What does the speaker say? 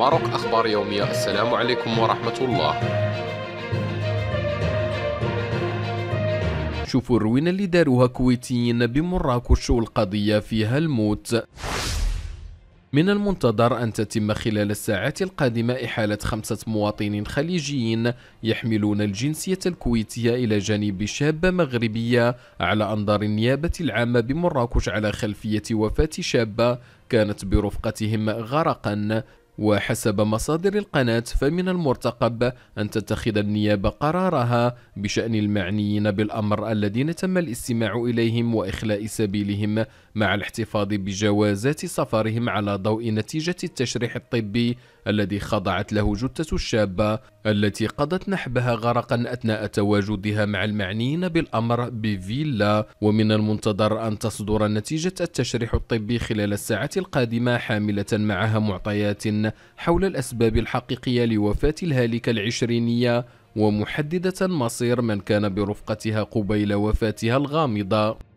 ماروك أخبار يومية السلام عليكم ورحمة الله شوفوا الروينة اللي داروها كويتيين بمراكش والقضية فيها الموت من المنتظر أن تتم خلال الساعات القادمة إحالة خمسة مواطنين خليجيين يحملون الجنسية الكويتية إلى جانب شابة مغربية على أنظار النيابة العامة بمراكش على خلفية وفاة شابة كانت برفقتهم غرقا وحسب مصادر القناة فمن المرتقب أن تتخذ النيابة قرارها بشأن المعنيين بالأمر الذين تم الاستماع إليهم وإخلاء سبيلهم مع الاحتفاظ بجوازات سفرهم على ضوء نتيجة التشريح الطبي الذي خضعت له جثة الشابة التي قضت نحبها غرقا أثناء تواجدها مع المعنيين بالأمر بفيلا ومن المنتظر أن تصدر نتيجة التشريح الطبي خلال الساعات القادمة حاملة معها معطيات حول الأسباب الحقيقية لوفاة الهالكة العشرينية ومحددة مصير من كان برفقتها قبيل وفاتها الغامضة